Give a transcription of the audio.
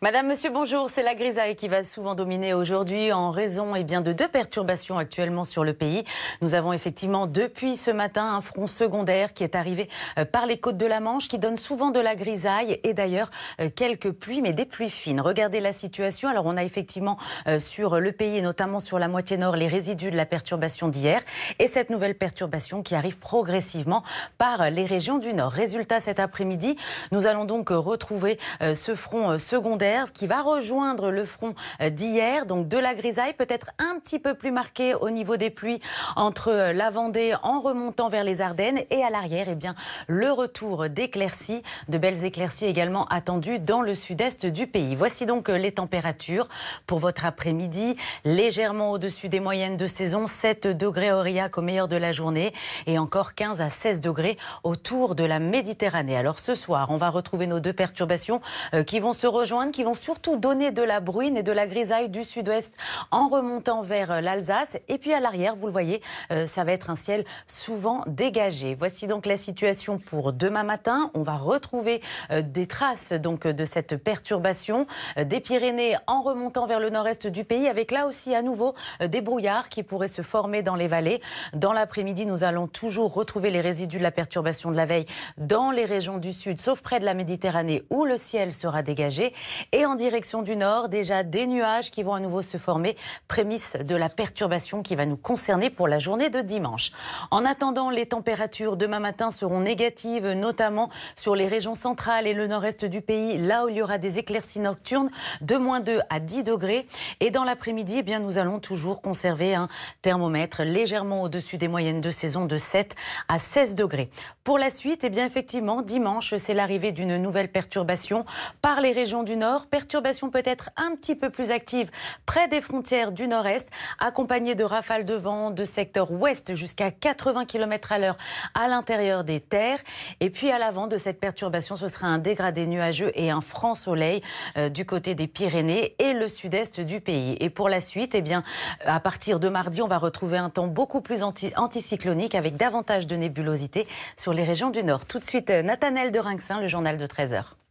Madame, Monsieur, bonjour. C'est la grisaille qui va souvent dominer aujourd'hui en raison eh bien, de deux perturbations actuellement sur le pays. Nous avons effectivement depuis ce matin un front secondaire qui est arrivé euh, par les côtes de la Manche qui donne souvent de la grisaille et d'ailleurs euh, quelques pluies, mais des pluies fines. Regardez la situation. Alors on a effectivement euh, sur le pays et notamment sur la moitié nord les résidus de la perturbation d'hier et cette nouvelle perturbation qui arrive progressivement par les régions du nord. Résultat, cet après-midi, nous allons donc retrouver ce front secondaire qui va rejoindre le front euh, d'hier, donc de la grisaille, peut-être un petit peu plus marquée au niveau des pluies entre euh, la Vendée en remontant vers les Ardennes et à l'arrière, et eh bien, le retour d'éclaircies, de belles éclaircies également attendues dans le sud-est du pays. Voici donc euh, les températures pour votre après-midi, légèrement au-dessus des moyennes de saison, 7 degrés Aurillac au meilleur de la journée et encore 15 à 16 degrés autour de la Méditerranée. Alors ce soir, on va retrouver nos deux perturbations qui vont se rejoindre, qui vont surtout donner de la bruine et de la grisaille du sud-ouest en remontant vers euh, l'Alsace. Et puis à l'arrière, vous le voyez, euh, ça va être un ciel souvent dégagé. Voici donc la situation pour demain matin. On va retrouver euh, des traces donc de cette perturbation des Pyrénées en remontant vers le nord-est du pays, avec là aussi à nouveau des brouillards qui pourraient se former dans les vallées. Dans l'après-midi, nous allons toujours retrouver les résidus de la perturbation de la veille dans les régions du sud, sauf près de la Méditerranée où le ciel sera dégagé. Et en direction du nord, déjà des nuages qui vont à nouveau se former, prémisse de la perturbation qui va nous concerner pour la journée de dimanche. En attendant, les températures demain matin seront négatives, notamment sur les régions centrales et le nord-est du pays, là où il y aura des éclaircies nocturnes de moins 2 à 10 degrés. Et dans l'après-midi, eh bien, nous allons toujours conserver un thermomètre légèrement au-dessus des moyennes de saison de 7 à 16 degrés. Pour la suite, et eh bien, effectivement, dimanche, c'est l'arrivée d'une nouvelle perturbation par les régions du nord perturbation peut-être un petit peu plus active près des frontières du nord-est, accompagnée de rafales de vent de secteur ouest jusqu'à 80 km à l'heure à l'intérieur des terres. Et puis à l'avant de cette perturbation, ce sera un dégradé nuageux et un franc soleil euh, du côté des Pyrénées et le sud-est du pays. Et pour la suite, eh bien, euh, à partir de mardi, on va retrouver un temps beaucoup plus anticyclonique avec davantage de nébulosité sur les régions du nord. Tout de suite, euh, Nathanel de Rinxin, le journal de 13h.